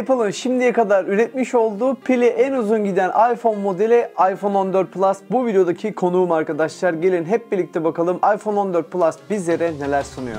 Apple'ın şimdiye kadar üretmiş olduğu pili en uzun giden iPhone modeli iPhone 14 Plus. Bu videodaki konuğum arkadaşlar. Gelin hep birlikte bakalım iPhone 14 Plus bizlere neler sunuyor.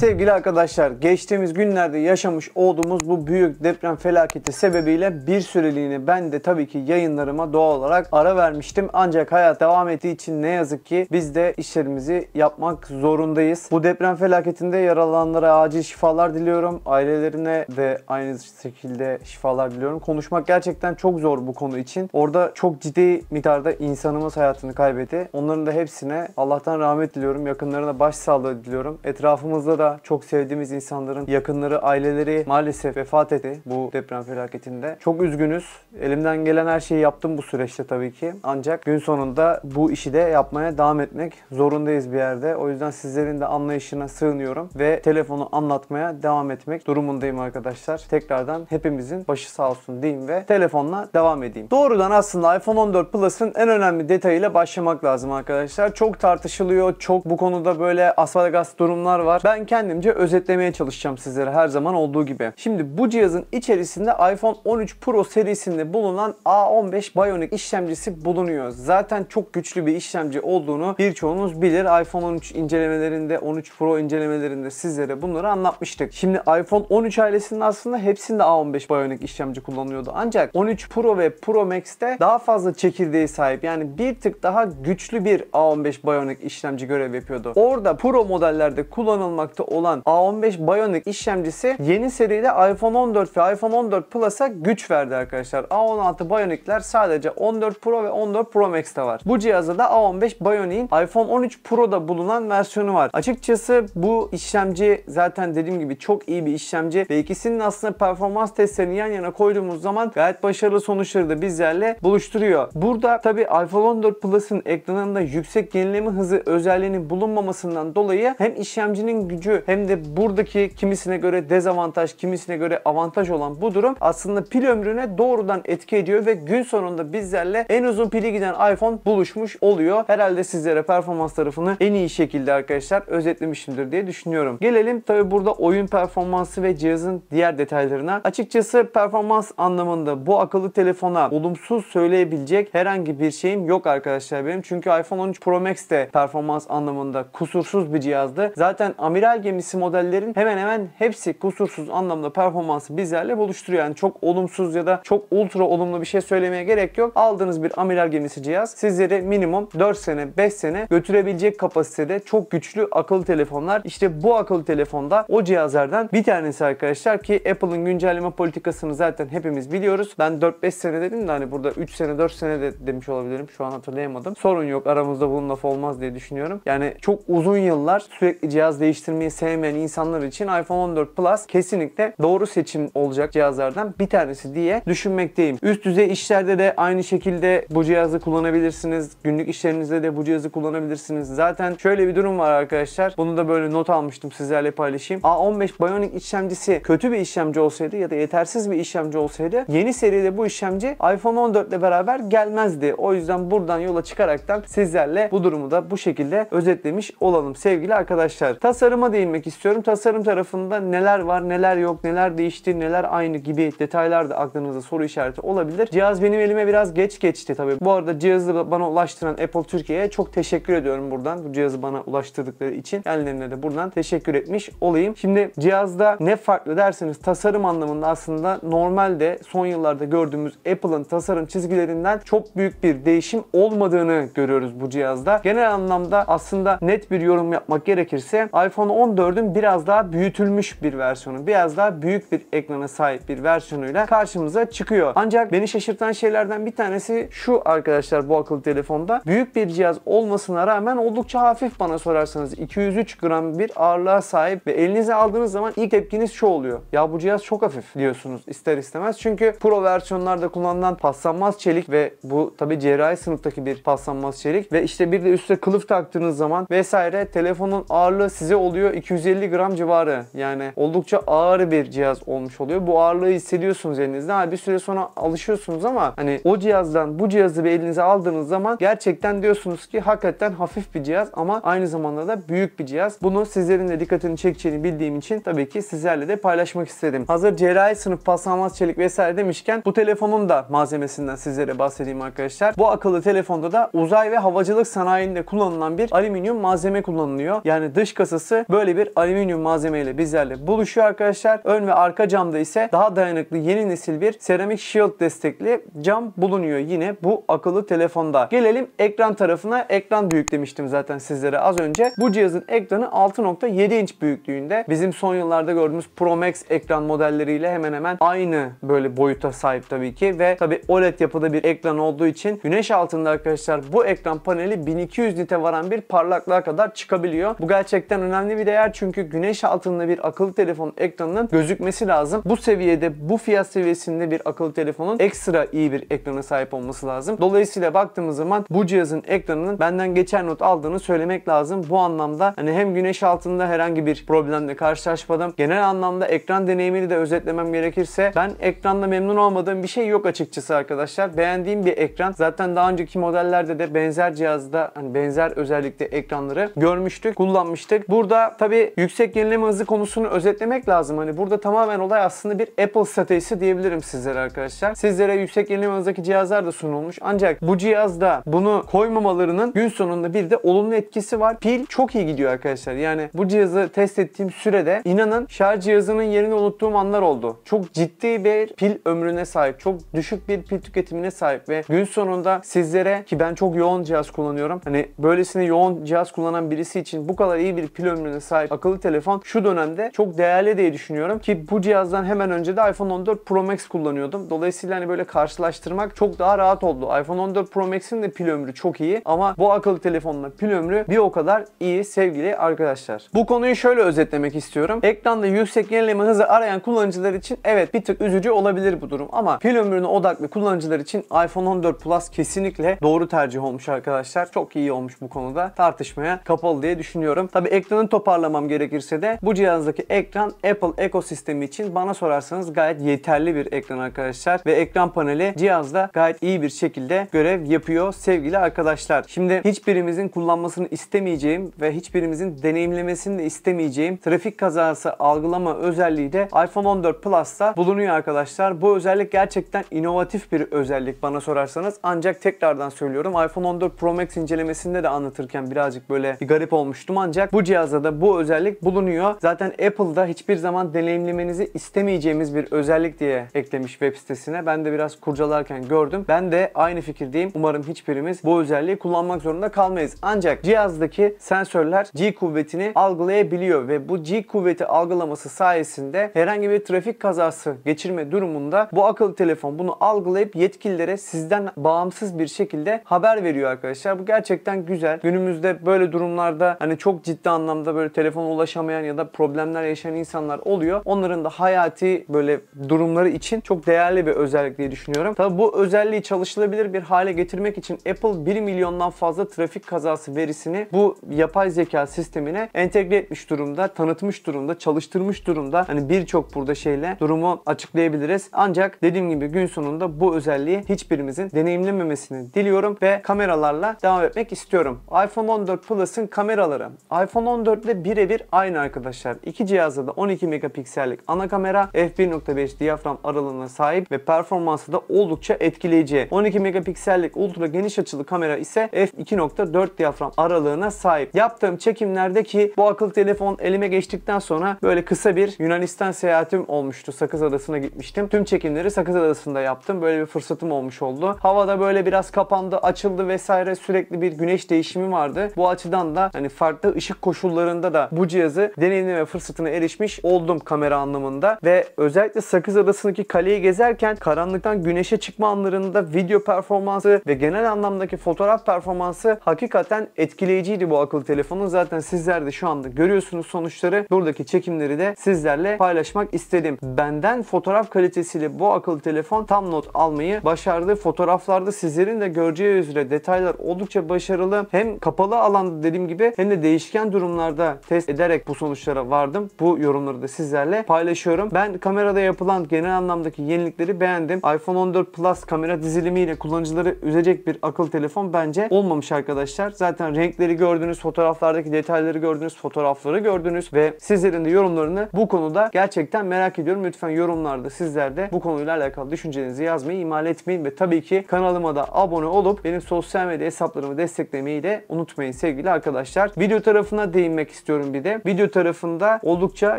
Sevgili arkadaşlar, geçtiğimiz günlerde yaşamış olduğumuz bu büyük deprem felaketi sebebiyle bir süreliğine ben de tabii ki yayınlarıma doğal olarak ara vermiştim. Ancak hayat devam ettiği için ne yazık ki biz de işlerimizi yapmak zorundayız. Bu deprem felaketinde yaralananlara acil şifalar diliyorum. Ailelerine de aynı şekilde şifalar diliyorum. Konuşmak gerçekten çok zor bu konu için. Orada çok ciddi miktarda insanımız hayatını kaybetti. Onların da hepsine Allah'tan rahmet diliyorum. Yakınlarına başsağlığı diliyorum. Etrafımızda da Ankara'da çok sevdiğimiz insanların yakınları, aileleri maalesef vefat etti bu deprem felaketinde. Çok üzgünüz. Elimden gelen her şeyi yaptım bu süreçte tabii ki. Ancak gün sonunda bu işi de yapmaya devam etmek zorundayız bir yerde. O yüzden sizlerin de anlayışına sığınıyorum ve telefonu anlatmaya devam etmek durumundayım arkadaşlar. Tekrardan hepimizin başı sağ olsun diyeyim ve telefonla devam edeyim. Doğrudan aslında iPhone 14 Plus'ın en önemli detayıyla başlamak lazım arkadaşlar. Çok tartışılıyor. Çok bu konuda böyle asfalgas durumlar var. Ben kendim kendimce özetlemeye çalışacağım sizlere her zaman olduğu gibi. Şimdi bu cihazın içerisinde iPhone 13 Pro serisinde bulunan A15 Bionic işlemcisi bulunuyor. Zaten çok güçlü bir işlemci olduğunu birçoğunuz bilir. iPhone 13 incelemelerinde, 13 Pro incelemelerinde sizlere bunları anlatmıştık. Şimdi iPhone 13 ailesinin aslında hepsinde A15 Bionic işlemci kullanıyordu. Ancak 13 Pro ve Pro Max'te daha fazla çekirdeği sahip yani bir tık daha güçlü bir A15 Bionic işlemci görev yapıyordu. Orada Pro modellerde kullanılmakta olan A15 Bionic işlemcisi yeni seriyle iPhone 14 ve iPhone 14 Plus'a güç verdi arkadaşlar. A16 Bionic'ler sadece 14 Pro ve 14 Pro Max'te var. Bu cihazda da A15 Bionic'in iPhone 13 Pro'da bulunan versiyonu var. Açıkçası bu işlemci zaten dediğim gibi çok iyi bir işlemci ve ikisinin aslında performans testlerini yan yana koyduğumuz zaman gayet başarılı sonuçları da bizlerle buluşturuyor. Burada tabi iPhone 14 Plus'ın ekranında yüksek yenileme hızı özelliğinin bulunmamasından dolayı hem işlemcinin gücü hem de buradaki kimisine göre dezavantaj, kimisine göre avantaj olan bu durum aslında pil ömrüne doğrudan etki ediyor ve gün sonunda bizlerle en uzun pili giden iPhone buluşmuş oluyor. Herhalde sizlere performans tarafını en iyi şekilde arkadaşlar özetlemişimdir diye düşünüyorum. Gelelim tabi burada oyun performansı ve cihazın diğer detaylarına. Açıkçası performans anlamında bu akıllı telefona olumsuz söyleyebilecek herhangi bir şeyim yok arkadaşlar benim. Çünkü iPhone 13 Pro Max de performans anlamında kusursuz bir cihazdı. Zaten amiral gemisi modellerin hemen hemen hepsi kusursuz anlamda performansı bizlerle buluşturuyor. Yani çok olumsuz ya da çok ultra olumlu bir şey söylemeye gerek yok. Aldığınız bir amiral gemisi cihaz sizleri minimum 4 sene 5 sene götürebilecek kapasitede çok güçlü akıllı telefonlar. İşte bu akıllı telefonda o cihazlardan bir tanesi arkadaşlar ki Apple'ın güncelleme politikasını zaten hepimiz biliyoruz. Ben 4-5 sene dedim de hani burada 3 sene 4 sene de demiş olabilirim. Şu an hatırlayamadım. Sorun yok aramızda bunun lafı olmaz diye düşünüyorum. Yani çok uzun yıllar sürekli cihaz değiştirmeyi sevmeyen insanlar için iPhone 14 Plus kesinlikle doğru seçim olacak cihazlardan bir tanesi diye düşünmekteyim. Üst düzey işlerde de aynı şekilde bu cihazı kullanabilirsiniz. Günlük işlerinizde de bu cihazı kullanabilirsiniz. Zaten şöyle bir durum var arkadaşlar. Bunu da böyle not almıştım sizlerle paylaşayım. A15 Bionic işlemcisi kötü bir işlemci olsaydı ya da yetersiz bir işlemci olsaydı yeni seride bu işlemci iPhone 14 ile beraber gelmezdi. O yüzden buradan yola çıkaraktan sizlerle bu durumu da bu şekilde özetlemiş olalım sevgili arkadaşlar. Tasarıma değin değinmek istiyorum. Tasarım tarafında neler var, neler yok, neler değişti, neler aynı gibi detaylar da aklınızda soru işareti olabilir. Cihaz benim elime biraz geç geçti tabii. Bu arada cihazı bana ulaştıran Apple Türkiye'ye çok teşekkür ediyorum buradan. Bu cihazı bana ulaştırdıkları için kendilerine de buradan teşekkür etmiş olayım. Şimdi cihazda ne farklı derseniz tasarım anlamında aslında normalde son yıllarda gördüğümüz Apple'ın tasarım çizgilerinden çok büyük bir değişim olmadığını görüyoruz bu cihazda. Genel anlamda aslında net bir yorum yapmak gerekirse iPhone 10 14'ün biraz daha büyütülmüş bir versiyonu, biraz daha büyük bir ekrana sahip bir versiyonuyla karşımıza çıkıyor. Ancak beni şaşırtan şeylerden bir tanesi şu arkadaşlar bu akıllı telefonda. Büyük bir cihaz olmasına rağmen oldukça hafif bana sorarsanız 203 gram bir ağırlığa sahip ve elinize aldığınız zaman ilk tepkiniz şu oluyor. Ya bu cihaz çok hafif diyorsunuz ister istemez. Çünkü Pro versiyonlarda kullanılan paslanmaz çelik ve bu tabi cerrahi sınıftaki bir paslanmaz çelik ve işte bir de üstte kılıf taktığınız zaman vesaire telefonun ağırlığı size oluyor 250 gram civarı. Yani oldukça ağır bir cihaz olmuş oluyor. Bu ağırlığı hissediyorsunuz elinizde. Ha, bir süre sonra alışıyorsunuz ama hani o cihazdan bu cihazı bir elinize aldığınız zaman gerçekten diyorsunuz ki hakikaten hafif bir cihaz ama aynı zamanda da büyük bir cihaz. Bunu sizlerin de dikkatini çekeceğini bildiğim için tabii ki sizlerle de paylaşmak istedim. Hazır cerrahi sınıf paslanmaz çelik vesaire demişken bu telefonun da malzemesinden sizlere bahsedeyim arkadaşlar. Bu akıllı telefonda da uzay ve havacılık sanayinde kullanılan bir alüminyum malzeme kullanılıyor. Yani dış kasası böyle böyle bir alüminyum malzemeyle bizlerle buluşuyor arkadaşlar. Ön ve arka camda ise daha dayanıklı yeni nesil bir seramik shield destekli cam bulunuyor yine bu akıllı telefonda. Gelelim ekran tarafına. Ekran büyük demiştim zaten sizlere az önce. Bu cihazın ekranı 6.7 inç büyüklüğünde. Bizim son yıllarda gördüğümüz Pro Max ekran modelleriyle hemen hemen aynı böyle boyuta sahip tabii ki ve tabii OLED yapıda bir ekran olduğu için güneş altında arkadaşlar bu ekran paneli 1200 nite varan bir parlaklığa kadar çıkabiliyor. Bu gerçekten önemli bir de değer çünkü güneş altında bir akıllı telefon ekranının gözükmesi lazım. Bu seviyede bu fiyat seviyesinde bir akıllı telefonun ekstra iyi bir ekrana sahip olması lazım. Dolayısıyla baktığımız zaman bu cihazın ekranının benden geçer not aldığını söylemek lazım. Bu anlamda hani hem güneş altında herhangi bir problemle karşılaşmadım. Genel anlamda ekran deneyimini de özetlemem gerekirse ben ekranda memnun olmadığım bir şey yok açıkçası arkadaşlar. Beğendiğim bir ekran. Zaten daha önceki modellerde de benzer cihazda hani benzer özellikle ekranları görmüştük, kullanmıştık. Burada tabii yüksek yenileme hızı konusunu özetlemek lazım. Hani burada tamamen olay aslında bir Apple stratejisi diyebilirim sizlere arkadaşlar. Sizlere yüksek yenileme hızdaki cihazlar da sunulmuş. Ancak bu cihazda bunu koymamalarının gün sonunda bir de olumlu etkisi var. Pil çok iyi gidiyor arkadaşlar. Yani bu cihazı test ettiğim sürede inanın şarj cihazının yerini unuttuğum anlar oldu. Çok ciddi bir pil ömrüne sahip. Çok düşük bir pil tüketimine sahip ve gün sonunda sizlere ki ben çok yoğun cihaz kullanıyorum. Hani böylesine yoğun cihaz kullanan birisi için bu kadar iyi bir pil ömrüne sahip sahip akıllı telefon şu dönemde çok değerli diye düşünüyorum ki bu cihazdan hemen önce de iPhone 14 Pro Max kullanıyordum. Dolayısıyla hani böyle karşılaştırmak çok daha rahat oldu. iPhone 14 Pro Max'in de pil ömrü çok iyi ama bu akıllı telefonla pil ömrü bir o kadar iyi sevgili arkadaşlar. Bu konuyu şöyle özetlemek istiyorum. Ekranda yüksek yenileme hızı arayan kullanıcılar için evet bir tık üzücü olabilir bu durum ama pil ömrüne odaklı kullanıcılar için iPhone 14 Plus kesinlikle doğru tercih olmuş arkadaşlar. Çok iyi olmuş bu konuda. Tartışmaya kapalı diye düşünüyorum. Tabi ekranın toparlanması toparlamam gerekirse de bu cihazdaki ekran Apple ekosistemi için bana sorarsanız gayet yeterli bir ekran arkadaşlar. Ve ekran paneli cihazda gayet iyi bir şekilde görev yapıyor sevgili arkadaşlar. Şimdi hiçbirimizin kullanmasını istemeyeceğim ve hiçbirimizin deneyimlemesini de istemeyeceğim trafik kazası algılama özelliği de iPhone 14 Plus'ta bulunuyor arkadaşlar. Bu özellik gerçekten inovatif bir özellik bana sorarsanız. Ancak tekrardan söylüyorum iPhone 14 Pro Max incelemesinde de anlatırken birazcık böyle bir garip olmuştum. Ancak bu cihazda da bu özellik bulunuyor. Zaten Apple'da hiçbir zaman deneyimlemenizi istemeyeceğimiz bir özellik diye eklemiş web sitesine. Ben de biraz kurcalarken gördüm. Ben de aynı fikirdeyim. Umarım hiçbirimiz bu özelliği kullanmak zorunda kalmayız. Ancak cihazdaki sensörler G kuvvetini algılayabiliyor ve bu G kuvveti algılaması sayesinde herhangi bir trafik kazası geçirme durumunda bu akıllı telefon bunu algılayıp yetkililere sizden bağımsız bir şekilde haber veriyor arkadaşlar. Bu gerçekten güzel. Günümüzde böyle durumlarda hani çok ciddi anlamda böyle telefona ulaşamayan ya da problemler yaşayan insanlar oluyor. Onların da hayati böyle durumları için çok değerli bir özellik diye düşünüyorum. Tabi bu özelliği çalışılabilir bir hale getirmek için Apple 1 milyondan fazla trafik kazası verisini bu yapay zeka sistemine entegre etmiş durumda, tanıtmış durumda, çalıştırmış durumda. Hani birçok burada şeyle durumu açıklayabiliriz. Ancak dediğim gibi gün sonunda bu özelliği hiçbirimizin deneyimlememesini diliyorum ve kameralarla devam etmek istiyorum. iPhone 14 Plus'ın kameraları. iPhone 14 ile birebir aynı arkadaşlar. İki cihazda da 12 megapiksellik ana kamera, f1.5 diyafram aralığına sahip ve performansı da oldukça etkileyici. 12 megapiksellik ultra geniş açılı kamera ise f2.4 diyafram aralığına sahip. Yaptığım çekimlerdeki bu akıllı telefon elime geçtikten sonra böyle kısa bir Yunanistan seyahatim olmuştu. Sakız Adası'na gitmiştim. Tüm çekimleri Sakız Adası'nda yaptım. Böyle bir fırsatım olmuş oldu. Havada böyle biraz kapandı, açıldı vesaire sürekli bir güneş değişimi vardı. Bu açıdan da hani farklı ışık koşullarında da da bu cihazı deneyimleme fırsatına erişmiş oldum kamera anlamında ve özellikle Sakız Adası'ndaki kaleyi gezerken karanlıktan güneşe çıkma anlarında video performansı ve genel anlamdaki fotoğraf performansı hakikaten etkileyiciydi bu akıllı telefonun. Zaten sizler de şu anda görüyorsunuz sonuçları. Buradaki çekimleri de sizlerle paylaşmak istedim. Benden fotoğraf kalitesiyle bu akıllı telefon tam not almayı başardı. Fotoğraflarda sizlerin de göreceği üzere detaylar oldukça başarılı. Hem kapalı alanda dediğim gibi hem de değişken durumlarda test ederek bu sonuçlara vardım. Bu yorumları da sizlerle paylaşıyorum. Ben kamerada yapılan genel anlamdaki yenilikleri beğendim. iPhone 14 Plus kamera dizilimiyle kullanıcıları üzecek bir akıl telefon bence olmamış arkadaşlar. Zaten renkleri gördünüz, fotoğraflardaki detayları gördünüz, fotoğrafları gördünüz ve sizlerin de yorumlarını bu konuda gerçekten merak ediyorum. Lütfen yorumlarda sizler de bu konuyla alakalı düşüncelerinizi yazmayı ihmal etmeyin ve tabii ki kanalıma da abone olup benim sosyal medya hesaplarımı desteklemeyi de unutmayın sevgili arkadaşlar. Video tarafına değinmek istiyorum istiyorum bir de. Video tarafında oldukça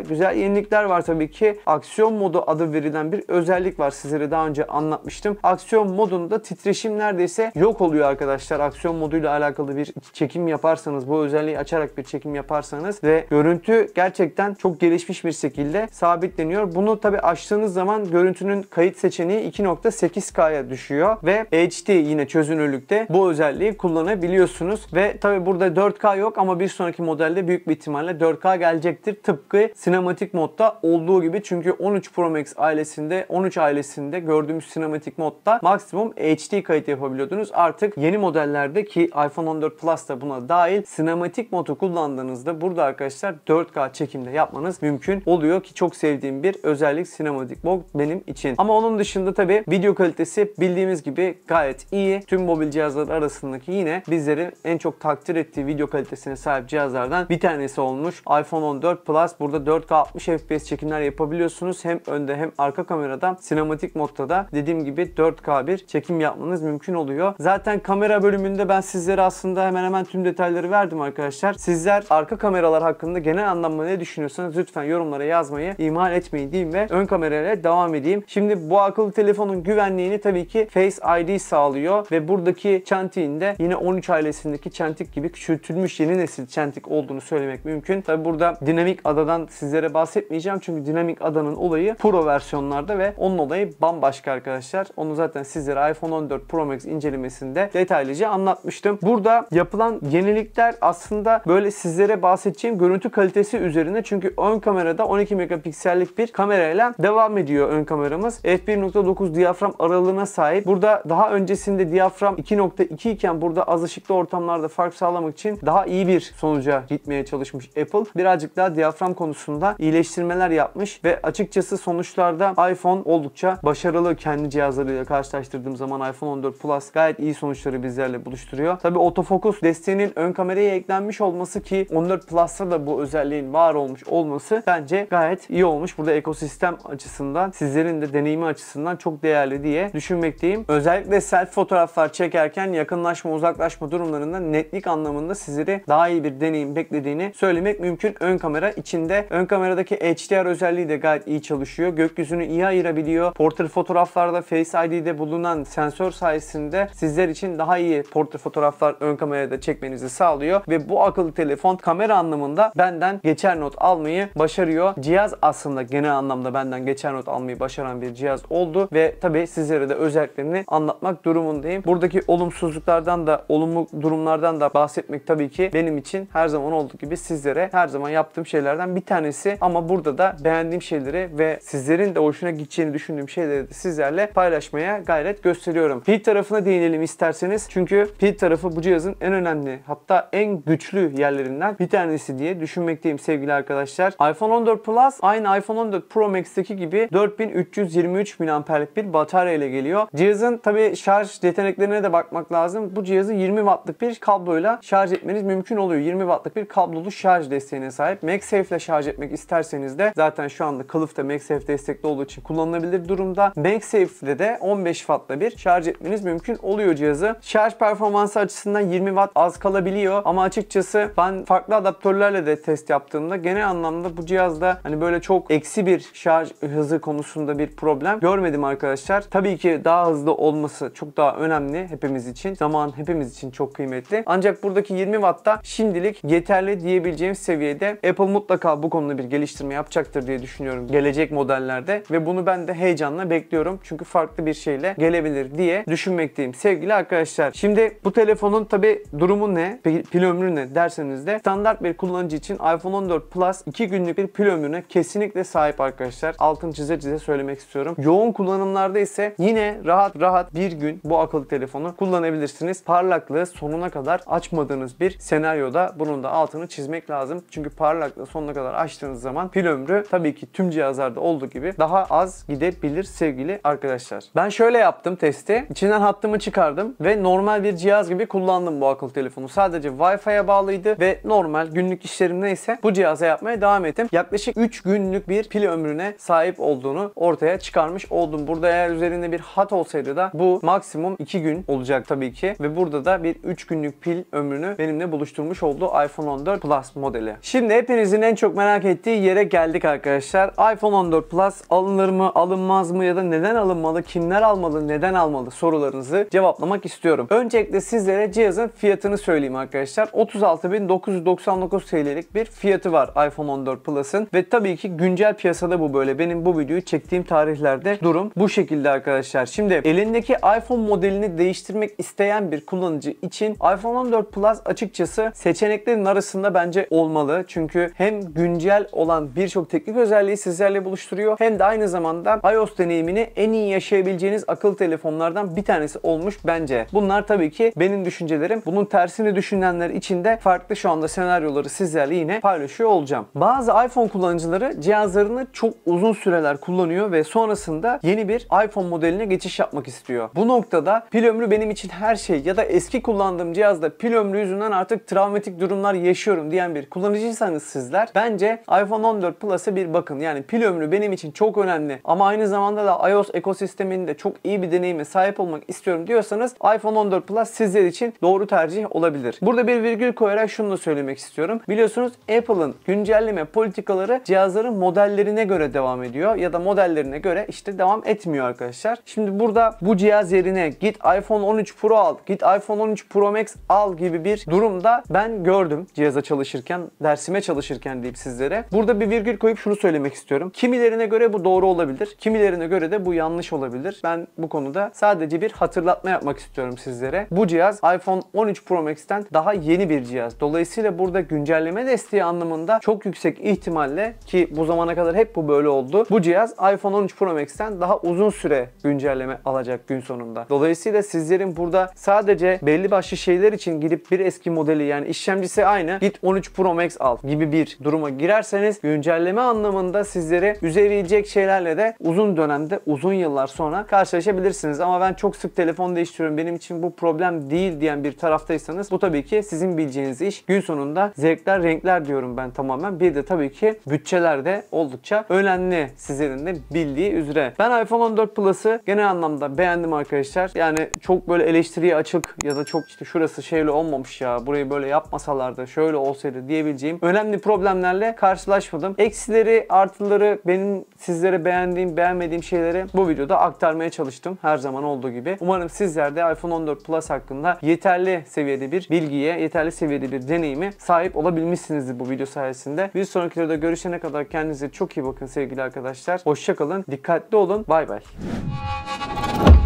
güzel yenilikler var tabii ki. Aksiyon modu adı verilen bir özellik var. Sizlere daha önce anlatmıştım. Aksiyon modunda titreşim neredeyse yok oluyor arkadaşlar. Aksiyon moduyla alakalı bir çekim yaparsanız, bu özelliği açarak bir çekim yaparsanız ve görüntü gerçekten çok gelişmiş bir şekilde sabitleniyor. Bunu tabii açtığınız zaman görüntünün kayıt seçeneği 2.8K'ya düşüyor ve HD yine çözünürlükte bu özelliği kullanabiliyorsunuz ve tabii burada 4K yok ama bir sonraki modelde büyük bir ihtimalle 4K gelecektir. Tıpkı sinematik modda olduğu gibi çünkü 13 Pro Max ailesinde 13 ailesinde gördüğümüz sinematik modda maksimum HD kayıt yapabiliyordunuz. Artık yeni modellerde ki iPhone 14 Plus da buna dahil sinematik modu kullandığınızda burada arkadaşlar 4K çekimde yapmanız mümkün oluyor ki çok sevdiğim bir özellik sinematik mod benim için. Ama onun dışında tabi video kalitesi bildiğimiz gibi gayet iyi. Tüm mobil cihazlar arasındaki yine bizlerin en çok takdir ettiği video kalitesine sahip cihazlardan bir tanesi neredeyse olmuş. iPhone 14 Plus burada 4K 60 FPS çekimler yapabiliyorsunuz. Hem önde hem arka kamerada sinematik modda da dediğim gibi 4K bir çekim yapmanız mümkün oluyor. Zaten kamera bölümünde ben sizlere aslında hemen hemen tüm detayları verdim arkadaşlar. Sizler arka kameralar hakkında genel anlamda ne düşünüyorsanız lütfen yorumlara yazmayı ihmal etmeyin diyeyim ve ön kamerayla devam edeyim. Şimdi bu akıllı telefonun güvenliğini tabii ki Face ID sağlıyor ve buradaki Çentik'in yine 13 ailesindeki Çentik gibi küçültülmüş yeni nesil Çentik olduğunu söylemek mümkün. Tabi burada dinamik adadan sizlere bahsetmeyeceğim. Çünkü dinamik adanın olayı Pro versiyonlarda ve onun olayı bambaşka arkadaşlar. Onu zaten sizlere iPhone 14 Pro Max incelemesinde detaylıca anlatmıştım. Burada yapılan yenilikler aslında böyle sizlere bahsedeceğim görüntü kalitesi üzerine. Çünkü ön kamerada 12 megapiksellik bir kamerayla devam ediyor ön kameramız. f1.9 diyafram aralığına sahip. Burada daha öncesinde diyafram 2.2 iken burada az ışıklı ortamlarda fark sağlamak için daha iyi bir sonuca gitmeye çalışıyoruz çalışmış Apple birazcık daha diyafram konusunda iyileştirmeler yapmış ve açıkçası sonuçlarda iPhone oldukça başarılı kendi cihazlarıyla karşılaştırdığım zaman iPhone 14 Plus gayet iyi sonuçları bizlerle buluşturuyor. Tabi otofokus desteğinin ön kameraya eklenmiş olması ki 14 Plus'ta da bu özelliğin var olmuş olması bence gayet iyi olmuş. Burada ekosistem açısından sizlerin de deneyimi açısından çok değerli diye düşünmekteyim. Özellikle self fotoğraflar çekerken yakınlaşma uzaklaşma durumlarında netlik anlamında sizleri daha iyi bir deneyim beklediğini söylemek mümkün. Ön kamera içinde. Ön kameradaki HDR özelliği de gayet iyi çalışıyor. Gökyüzünü iyi ayırabiliyor. Portre fotoğraflarda Face ID'de bulunan sensör sayesinde sizler için daha iyi portre fotoğraflar ön kamerada çekmenizi sağlıyor ve bu akıllı telefon kamera anlamında benden geçer not almayı başarıyor. Cihaz aslında genel anlamda benden geçer not almayı başaran bir cihaz oldu ve tabi sizlere de özelliklerini anlatmak durumundayım. Buradaki olumsuzluklardan da olumlu durumlardan da bahsetmek tabii ki benim için her zaman olduğu gibi sizlere her zaman yaptığım şeylerden bir tanesi ama burada da beğendiğim şeyleri ve sizlerin de hoşuna gideceğini düşündüğüm şeyleri de sizlerle paylaşmaya gayret gösteriyorum. Pil tarafına değinelim isterseniz. Çünkü pil tarafı bu cihazın en önemli hatta en güçlü yerlerinden bir tanesi diye düşünmekteyim sevgili arkadaşlar. iPhone 14 Plus aynı iPhone 14 Pro Max'teki gibi 4323 mAh'lik bir batarya ile geliyor. Cihazın tabi şarj yeteneklerine de bakmak lazım. Bu cihazı 20 wattlık bir kabloyla şarj etmeniz mümkün oluyor. 20 wattlık bir kablolu şarj desteğine sahip. MagSafe ile şarj etmek isterseniz de zaten şu anda kılıf da MagSafe destekli olduğu için kullanılabilir durumda. MagSafe ile de 15 wattla bir şarj etmeniz mümkün oluyor cihazı. Şarj performansı açısından 20 watt az kalabiliyor ama açıkçası ben farklı adaptörlerle de test yaptığımda genel anlamda bu cihazda hani böyle çok eksi bir şarj hızı konusunda bir problem görmedim arkadaşlar. Tabii ki daha hızlı olması çok daha önemli hepimiz için. Zaman hepimiz için çok kıymetli. Ancak buradaki 20 wattta şimdilik yeterli diyebilirim diyebileceğim seviyede Apple mutlaka bu konuda bir geliştirme yapacaktır diye düşünüyorum gelecek modellerde ve bunu ben de heyecanla bekliyorum. Çünkü farklı bir şeyle gelebilir diye düşünmekteyim sevgili arkadaşlar. Şimdi bu telefonun tabi durumu ne? Pil ömrü ne derseniz de standart bir kullanıcı için iPhone 14 Plus 2 günlük bir pil ömrüne kesinlikle sahip arkadaşlar. Altın çize çize söylemek istiyorum. Yoğun kullanımlarda ise yine rahat rahat bir gün bu akıllı telefonu kullanabilirsiniz. Parlaklığı sonuna kadar açmadığınız bir senaryoda bunun da altını çizmek demek lazım. Çünkü parlaklığı sonuna kadar açtığınız zaman pil ömrü tabii ki tüm cihazlarda olduğu gibi daha az gidebilir sevgili arkadaşlar. Ben şöyle yaptım testi. İçinden hattımı çıkardım ve normal bir cihaz gibi kullandım bu akıllı telefonu. Sadece Wi-Fi'ye bağlıydı ve normal günlük işlerim neyse bu cihaza yapmaya devam ettim. Yaklaşık 3 günlük bir pil ömrüne sahip olduğunu ortaya çıkarmış oldum. Burada eğer üzerinde bir hat olsaydı da bu maksimum 2 gün olacak tabii ki ve burada da bir 3 günlük pil ömrünü benimle buluşturmuş oldu iPhone 14 Plus. Plus modeli. Şimdi hepinizin en çok merak ettiği yere geldik arkadaşlar. iPhone 14 Plus alınır mı, alınmaz mı ya da neden alınmalı, kimler almalı, neden almalı sorularınızı cevaplamak istiyorum. Öncelikle sizlere cihazın fiyatını söyleyeyim arkadaşlar. 36.999 TL'lik bir fiyatı var iPhone 14 Plus'ın ve tabii ki güncel piyasada bu böyle. Benim bu videoyu çektiğim tarihlerde durum bu şekilde arkadaşlar. Şimdi elindeki iPhone modelini değiştirmek isteyen bir kullanıcı için iPhone 14 Plus açıkçası seçeneklerin arasında bence bence olmalı. Çünkü hem güncel olan birçok teknik özelliği sizlerle buluşturuyor hem de aynı zamanda iOS deneyimini en iyi yaşayabileceğiniz akıllı telefonlardan bir tanesi olmuş bence. Bunlar tabii ki benim düşüncelerim. Bunun tersini düşünenler için de farklı şu anda senaryoları sizlerle yine paylaşıyor olacağım. Bazı iPhone kullanıcıları cihazlarını çok uzun süreler kullanıyor ve sonrasında yeni bir iPhone modeline geçiş yapmak istiyor. Bu noktada pil ömrü benim için her şey ya da eski kullandığım cihazda pil ömrü yüzünden artık travmatik durumlar yaşıyorum diyen isteyen bir kullanıcıysanız sizler bence iPhone 14 Plus'a bir bakın. Yani pil ömrü benim için çok önemli ama aynı zamanda da iOS ekosisteminde çok iyi bir deneyime sahip olmak istiyorum diyorsanız iPhone 14 Plus sizler için doğru tercih olabilir. Burada bir virgül koyarak şunu da söylemek istiyorum. Biliyorsunuz Apple'ın güncelleme politikaları cihazların modellerine göre devam ediyor ya da modellerine göre işte devam etmiyor arkadaşlar. Şimdi burada bu cihaz yerine git iPhone 13 Pro al, git iPhone 13 Pro Max al gibi bir durumda ben gördüm cihaza çalış çalışırken, dersime çalışırken deyip sizlere. Burada bir virgül koyup şunu söylemek istiyorum. Kimilerine göre bu doğru olabilir. Kimilerine göre de bu yanlış olabilir. Ben bu konuda sadece bir hatırlatma yapmak istiyorum sizlere. Bu cihaz iPhone 13 Pro Max'ten daha yeni bir cihaz. Dolayısıyla burada güncelleme desteği anlamında çok yüksek ihtimalle ki bu zamana kadar hep bu böyle oldu. Bu cihaz iPhone 13 Pro Max'ten daha uzun süre güncelleme alacak gün sonunda. Dolayısıyla sizlerin burada sadece belli başlı şeyler için gidip bir eski modeli yani işlemcisi aynı git 13 13 Pro Max Alt gibi bir duruma girerseniz güncelleme anlamında sizleri üzebilecek şeylerle de uzun dönemde uzun yıllar sonra karşılaşabilirsiniz. Ama ben çok sık telefon değiştiriyorum benim için bu problem değil diyen bir taraftaysanız bu tabii ki sizin bileceğiniz iş. Gün sonunda zevkler renkler diyorum ben tamamen. Bir de tabii ki bütçeler de oldukça önemli sizlerin de bildiği üzere. Ben iPhone 14 Plus'ı genel anlamda beğendim arkadaşlar. Yani çok böyle eleştiriye açık ya da çok işte şurası şöyle olmamış ya burayı böyle yapmasalardı şöyle olsaydı gösterir diyebileceğim önemli problemlerle karşılaşmadım. Eksileri, artıları, benim sizlere beğendiğim, beğenmediğim şeyleri bu videoda aktarmaya çalıştım. Her zaman olduğu gibi. Umarım sizler de iPhone 14 Plus hakkında yeterli seviyede bir bilgiye, yeterli seviyede bir deneyimi sahip olabilmişsinizdir bu video sayesinde. Bir sonraki videoda görüşene kadar kendinize çok iyi bakın sevgili arkadaşlar. Hoşçakalın, dikkatli olun. Bay bay.